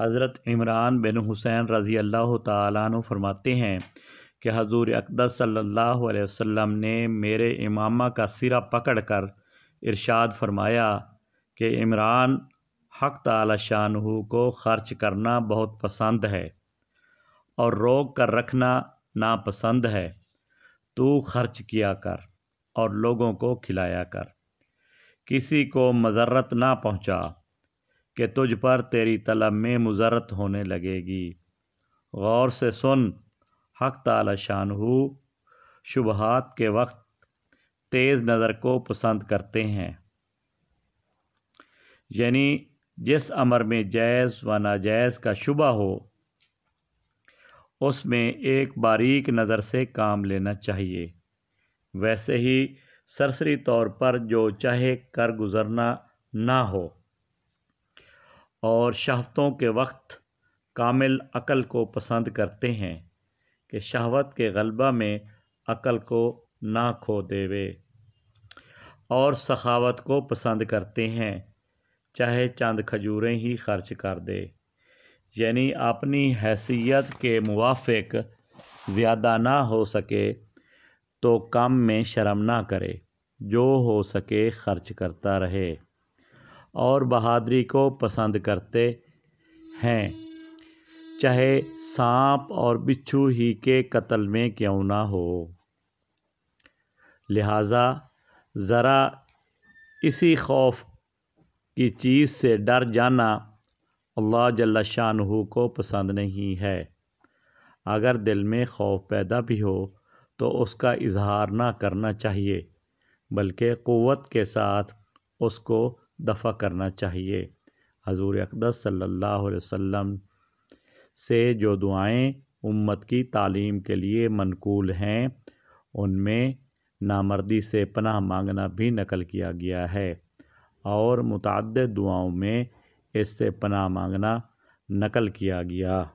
हज़रत इमरान बिन हुसैन रज़ी अल्लाह तु फरमाते हैं कि हजूर अकदस सल्लल्लाहु अलैहि वसल्लम ने मेरे इमामा का सिरा पकड़ कर इरशाद फरमाया कि इमरान हक़ ताला शाहू को ख़र्च करना बहुत पसंद है और रोक कर रखना नापसंद है तू खर्च किया कर और लोगों को खिलाया कर किसी को मजरत ना पहुँचा कि तुझ पर तेरी तलब में मुजरत होने लगेगी गौर से सुन हक ताला शानहू शुबहात के वक्त तेज़ नज़र को पसंद करते हैं यानी जिस अमर में जायज़ व नाजायज़ का शुबा हो उसमें एक बारीक नज़र से काम लेना चाहिए वैसे ही सरसरी तौर पर जो चाहे कर गुज़रना ना हो और शहवतों के वक्त कामिल अक़ल को पसंद करते हैं कि शहवत के गलबा में अक़ल को ना खो देवे और सखावत को पसंद करते हैं चाहे चंद खजूरें ही खर्च कर दे यानी अपनी हैसियत के मुवाफिक ज़्यादा ना हो सके तो कम में शर्म ना करे जो हो सके खर्च करता रहे और बहादुरी को पसंद करते हैं चाहे सांप और बिच्छू ही के कत्ल में क्यों ना हो लिहाजा ज़रा इसी खौफ की चीज़ से डर जाना अल्लाह जल्ला शाहू को पसंद नहीं है अगर दिल में खौफ पैदा भी हो तो उसका इजहार ना करना चाहिए बल्कि क़वत के साथ उसको दफ़ा करना चाहिए हजूर अकदस सल्ला वम से जो दुआएँ उम्मत की तालीम के लिए मनकूल हैं उनमें नामर्दी से पनाह मांगना भी नकल किया गया है और मुतद दुआओं में इससे पनाह मांगना नकल किया गया